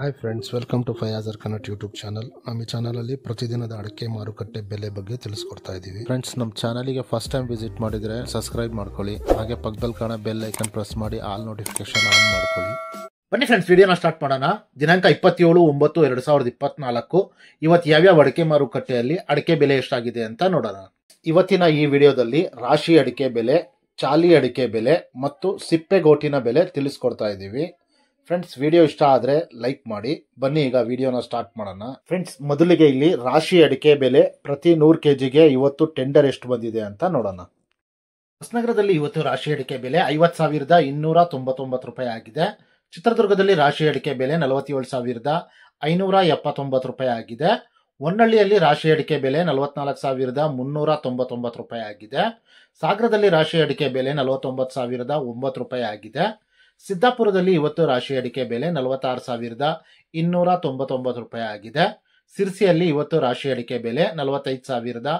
hi friends welcome to Fayazar Kannada YouTube channel ನಮ್ಮ ಈ ಅಲ್ಲಿ ಪ್ರತಿದಿನದ ಅಡಿಕೆ ಮಾರುಕಟ್ಟೆ ಬೆಲೆ ಬಗ್ಗೆ ತಿಳಿಸ್ಕೊಡ್ತಾ ಇದ್ದೀವಿ ಫ್ರೆಂಡ್ಸ್ ನಮ್ಮ ಗೆ ಫಸ್ಟ್ ಟೈಮ್ ವಿಸಿಟ್ ಮಾಡಿದರೆ ಸಬ್ಸ್ಕ್ರೈಬ್ ಮಾಡ್ಕೊಳ್ಳಿ ಹಾಗೆ ಪಕ್ಕದಲ್ಲಿ ಕಾಣ ಬೆಲ್ ಐಕನ್ ಪ್ರೆಸ್ ಮಾಡಿ ಆಲ್ ನೋಟಿಫಿಕೇಶನ್ ಆನ್ ಮಾಡ್ಕೊಳ್ಳಿ ಬನ್ನಿ ಫ್ರೆಂಡ್ಸ್ ವಿಡಿಯೋನ ಸ್ಟಾರ್ಟ್ ಮಾಡೋಣ ದಿನಾಂಕ ಇಪ್ಪತ್ತೇಳು ಒಂಬತ್ತು ಎರಡು ಸಾವಿರದ ಇಪ್ಪತ್ನಾಲ್ಕು ಇವತ್ತು ಯಾವ್ಯಾವ ಅಡಿಕೆ ಮಾರುಕಟ್ಟೆಯಲ್ಲಿ ಅಡಿಕೆ ಬೆಲೆ ಎಷ್ಟಾಗಿದೆ ಅಂತ ನೋಡೋಣ ಇವತ್ತಿನ ಈ ವಿಡಿಯೋದಲ್ಲಿ ರಾಶಿ ಅಡಿಕೆ ಬೆಲೆ ಚಾಲಿ ಅಡಿಕೆ ಬೆಲೆ ಮತ್ತು ಸಿಪ್ಪೆಗೋಟಿನ ಬೆಲೆ ತಿಳಿಸ್ಕೊಡ್ತಾ ಇದ್ದೀವಿ ಫ್ರೆಂಡ್ಸ್ ವಿಡಿಯೋ ಇಷ್ಟ ಆದ್ರೆ ಲೈಕ್ ಮಾಡಿ ಬನ್ನಿ ಈಗ ವಿಡಿಯೋನ ಸ್ಟಾರ್ಟ್ ಮಾಡೋಣ ಫ್ರೆಂಡ್ಸ್ ಮೊದಲಿಗೆ ಇಲ್ಲಿ ರಾಶಿ ಅಡಿಕೆ ಬೆಲೆ ಪ್ರತಿ ನೂರು ಕೆಜಿಗೆ ಇವತ್ತು ಟೆಂಡರ್ ಎಷ್ಟು ಬಂದಿದೆ ಅಂತ ನೋಡೋಣ ಹೊಸನಗರದಲ್ಲಿ ಇವತ್ತು ರಾಶಿ ಅಡಿಕೆ ಬೆಲೆ ಐವತ್ತು ಸಾವಿರದ ಇನ್ನೂರ ತೊಂಬತ್ತೊಂಬತ್ತು ರೂಪಾಯಿ ಆಗಿದೆ ಚಿತ್ರದುರ್ಗದಲ್ಲಿ ರಾಶಿ ಅಡಿಕೆ ಬೆಲೆ ನಲವತ್ತೇಳು ಸಾವಿರದ ಐನೂರ ಎಪ್ಪತ್ತೊಂಬತ್ತು ರೂಪಾಯಿ ಆಗಿದೆ ಹೊನ್ನಳ್ಳಿಯಲ್ಲಿ ರಾಶಿ ಅಡಿಕೆ ಬೆಲೆ ನಲವತ್ನಾಲ್ಕು ಸಾವಿರದ ಮುನ್ನೂರ ತೊಂಬತ್ತೊಂಬತ್ತು ರೂಪಾಯಿ ಆಗಿದೆ ಸಾಗರದಲ್ಲಿ ರಾಶಿ ಅಡಿಕೆ ಬೆಲೆ ನಲವತ್ತೊಂಬತ್ತು ಸಾವಿರದ ಒಂಬತ್ತು ರೂಪಾಯಿ ಆಗಿದೆ ಸಿದ್ದಾಪುರದಲ್ಲಿ ಇವತ್ತು ರಾಶಿ ಅಡಿಕೆ ಬೆಲೆ ನಲವತ್ತಾರು ಸಾವಿರದ ಇನ್ನೂರ ತೊಂಬತ್ತೊಂಬತ್ತು ರೂಪಾಯಿ ಆಗಿದೆ ಸಿರ್ಸಿಯಲ್ಲಿ ಇವತ್ತು ರಾಶಿ ಅಡಿಕೆ ಬೆಲೆ ನಲವತ್ತೈದು ಸಾವಿರದ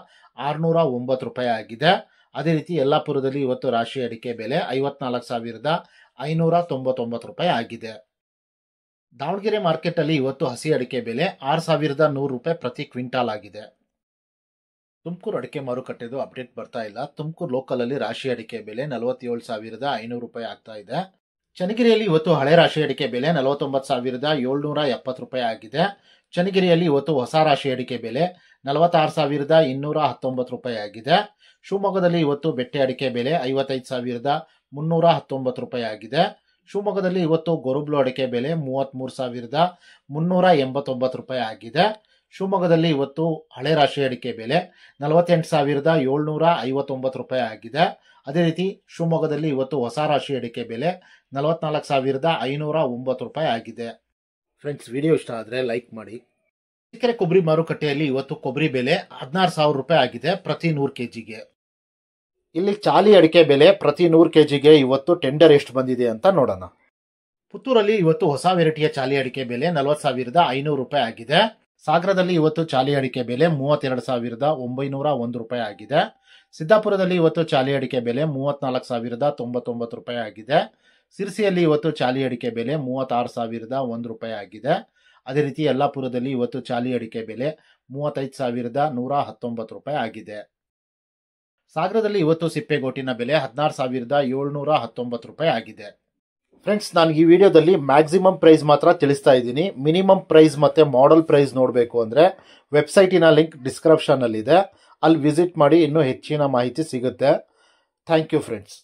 ಆರುನೂರ ಒಂಬತ್ತು ರೂಪಾಯಿ ಆಗಿದೆ ಅದೇ ರೀತಿ ಯಲ್ಲಾಪುರದಲ್ಲಿ ಇವತ್ತು ರಾಶಿ ಅಡಿಕೆ ಬೆಲೆ ಐವತ್ನಾಲ್ಕು ಸಾವಿರದ ಐನೂರ ತೊಂಬತ್ತೊಂಬತ್ತು ರೂಪಾಯಿ ಆಗಿದೆ ದಾವಣಗೆರೆ ಮಾರ್ಕೆಟಲ್ಲಿ ಇವತ್ತು ಹಸಿ ಅಡಿಕೆ ಬೆಲೆ ಆರು ಸಾವಿರದ ನೂರು ರೂಪಾಯಿ ಪ್ರತಿ ಕ್ವಿಂಟಾಲ್ ಆಗಿದೆ ತುಮಕೂರು ಅಡಿಕೆ ಮಾರುಕಟ್ಟೆದು ಅಪ್ಡೇಟ್ ಬರ್ತಾ ಇಲ್ಲ ತುಮಕೂರು ಲೋಕಲಲ್ಲಿ ರಾಶಿ ಅಡಿಕೆ ಬೆಲೆ ನಲವತ್ತೇಳು ಸಾವಿರದ ಐನೂರು ರೂಪಾಯಿ ಆಗ್ತಾ ಇದೆ ಚನ್ನಗಿರಿಯಲ್ಲಿ ಇವತ್ತು ಹಳೆ ರಾಶಿ ಅಡಿಕೆ ಬೆಲೆ ನಲವತ್ತೊಂಬತ್ತು ಸಾವಿರದ ಏಳ್ನೂರ ಎಪ್ಪತ್ತು ರೂಪಾಯಿ ಆಗಿದೆ ಚನ್ನಗಿರಿಯಲ್ಲಿ ಇವತ್ತು ಹೊಸ ರಾಶಿ ಅಡಿಕೆ ಬೆಲೆ ನಲವತ್ತಾರು ಸಾವಿರದ ಇನ್ನೂರ ಹತ್ತೊಂಬತ್ತು ರೂಪಾಯಿ ಆಗಿದೆ ಶಿವಮೊಗ್ಗದಲ್ಲಿ ಇವತ್ತು ಬೆಟ್ಟೆ ಅಡಿಕೆ ಬೆಲೆ ಐವತ್ತೈದು ಸಾವಿರದ ಮುನ್ನೂರ ಹತ್ತೊಂಬತ್ತು ರೂಪಾಯಿ ಆಗಿದೆ ಶಿವಮೊಗ್ಗದಲ್ಲಿ ಇವತ್ತು ಗೊರುಬ್ಲು ಅಡಿಕೆ ಬೆಲೆ ಮೂವತ್ತ್ಮೂರು ಸಾವಿರದ ಮುನ್ನೂರ ಎಂಬತ್ತೊಂಬತ್ತು ರೂಪಾಯಿ ಆಗಿದೆ ಶಿವಮೊಗ್ಗದಲ್ಲಿ ಇವತ್ತು ಹಳೆ ರಾಶಿ ಅಡಿಕೆ ಬೆಲೆ ನಲವತ್ತೆಂಟು ಸಾವಿರದ ಏಳ್ನೂರ ಐವತ್ತೊಂಬತ್ತು ರೂಪಾಯಿ ಆಗಿದೆ ಅದೇ ರೀತಿ ಶಿವಮೊಗ್ಗದಲ್ಲಿ ಇವತ್ತು ಹೊಸ ರಾಶಿ ಅಡಿಕೆ ಬೆಲೆ ನಲವತ್ನಾಲ್ಕು ಸಾವಿರದ ಐನೂರ ಒಂಬತ್ತು ರೂಪಾಯಿ ಆಗಿದೆ ಫ್ರೆಂಡ್ಸ್ ವಿಡಿಯೋ ಇಷ್ಟ ಆದರೆ ಲೈಕ್ ಮಾಡಿ ಇತರೆ ಕೊಬ್ಬರಿ ಮಾರುಕಟ್ಟೆಯಲ್ಲಿ ಇವತ್ತು ಕೊಬ್ಬರಿ ಬೆಲೆ ಹದಿನಾರು ಸಾವಿರ ರೂಪಾಯಿ ಆಗಿದೆ ಪ್ರತಿ ನೂರು ಕೆ ಜಿಗೆ ಇಲ್ಲಿ ಚಾಲಿ ಅಡಿಕೆ ಬೆಲೆ ಪ್ರತಿ ನೂರು ಕೆ ಜಿಗೆ ಇವತ್ತು ಟೆಂಡರ್ ಎಷ್ಟು ಬಂದಿದೆ ಅಂತ ನೋಡೋಣ ಪುತ್ತೂರಲ್ಲಿ ಇವತ್ತು ಹೊಸ ವೆರೈಟಿಯ ಚಾಲಿ ಅಡಿಕೆ ಬೆಲೆ ನಲವತ್ತು ಸಾವಿರದ ಐನೂರು ರೂಪಾಯಿ ಆಗಿದೆ ಸಾಗರದಲ್ಲಿ ಇವತ್ತು ಚಾಲಿ ಅಡಿಕೆ ಬೆಲೆ ಮೂವತ್ತೆರಡು ಸಾವಿರದ ಒಂಬೈನೂರ ಒಂದು ರೂಪಾಯಿ ಆಗಿದೆ ಸಿದ್ದಾಪುರದಲ್ಲಿ ಇವತ್ತು ಚಾಲಿ ಅಡಿಕೆ ಬೆಲೆ ಮೂವತ್ತ್ನಾಲ್ಕು ಸಾವಿರದ ತೊಂಬತ್ತೊಂಬತ್ತು ರೂಪಾಯಿ ಆಗಿದೆ ಸಿರ್ಸಿಯಲ್ಲಿ ಇವತ್ತು ಚಾಲಿ ಅಡಿಕೆ ಬೆಲೆ ಮೂವತ್ತಾರು ಸಾವಿರದ ಒಂದು ರೂಪಾಯಿ ಆಗಿದೆ ಅದೇ ರೀತಿ ಯಲ್ಲಾಪುರದಲ್ಲಿ ಇವತ್ತು ಚಾಲಿ ಅಡಿಕೆ ಬೆಲೆ ಮೂವತ್ತೈದು ಸಾವಿರದ ನೂರ ಹತ್ತೊಂಬತ್ತು ರೂಪಾಯಿ ಆಗಿದೆ ಸಾಗರದಲ್ಲಿ ಇವತ್ತು ಸಿಪ್ಪೆಗೋಟಿನ ಬೆಲೆ ಹದಿನಾರು ಸಾವಿರದ ಏಳ್ನೂರ ಹತ್ತೊಂಬತ್ತು ರೂಪಾಯಿ ಆಗಿದೆ ಫ್ರೆಂಡ್ಸ್ ನಾನು ಈ ವಿಡಿಯೋದಲ್ಲಿ ಮ್ಯಾಕ್ಸಿಮಮ್ ಪ್ರೈಸ್ ಮಾತ್ರ ತಿಳಿಸ್ತಾ ಇದ್ದೀನಿ ಮಿನಿಮಮ್ ಪ್ರೈಸ್ ಮತ್ತು ಮಾಡಲ್ ಪ್ರೈಸ್ ನೋಡಬೇಕು ಅಂದರೆ ವೆಬ್ಸೈಟಿನ ಲಿಂಕ್ ಡಿಸ್ಕ್ರಿಪ್ಷನಲ್ಲಿದೆ ಅಲ್ಲಿ ವಿಸಿಟ್ ಮಾಡಿ ಇನ್ನೂ ಹೆಚ್ಚಿನ ಮಾಹಿತಿ ಸಿಗುತ್ತೆ ಥ್ಯಾಂಕ್ ಯು ಫ್ರೆಂಡ್ಸ್